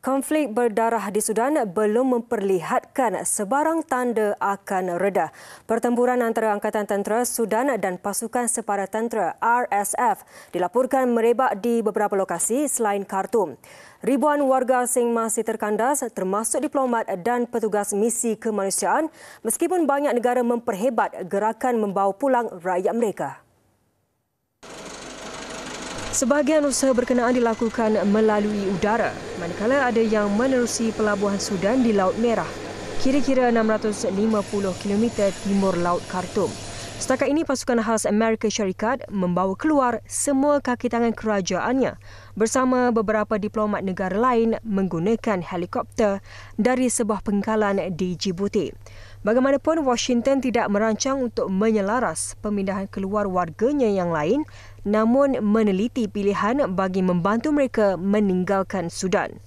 Konflik berdarah di Sudan belum memperlihatkan sebarang tanda akan reda. Pertempuran antara Angkatan Tentera Sudan dan Pasukan Separa Tentera RSF dilaporkan merebak di beberapa lokasi selain Khartoum. Ribuan warga asing masih terkandas termasuk diplomat dan petugas misi kemanusiaan meskipun banyak negara memperhebat gerakan membawa pulang rakyat mereka. Sebahagian usaha berkenaan dilakukan melalui udara, manakala ada yang menerusi pelabuhan Sudan di Laut Merah, kira-kira 650 km timur Laut Khartoum. Setakat ini pasukan khas Amerika Syarikat membawa keluar semua kaki tangan kerajaannya bersama beberapa diplomat negara lain menggunakan helikopter dari sebuah pengkalan di Djibouti. Bagaimanapun Washington tidak merancang untuk menyelaras pemindahan keluar warganya yang lain namun meneliti pilihan bagi membantu mereka meninggalkan Sudan.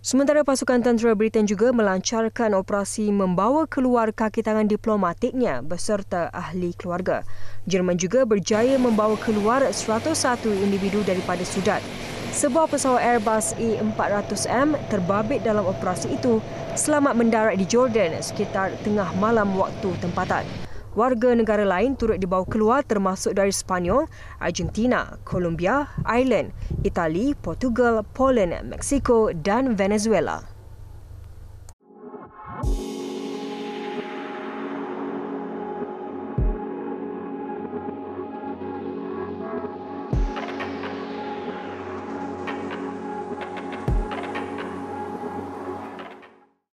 Sementara pasukan tentera Britain juga melancarkan operasi membawa keluar kaki tangan diplomatiknya beserta ahli keluarga. Jerman juga berjaya membawa keluar 101 individu daripada Sudat. Sebuah pesawat Airbus E400M terbabit dalam operasi itu selamat mendarat di Jordan sekitar tengah malam waktu tempatan warga negara lain turut dibawa keluar termasuk dari Sepanyol, Argentina, Colombia, Ireland, Itali, Portugal, Poland, Mexico dan Venezuela.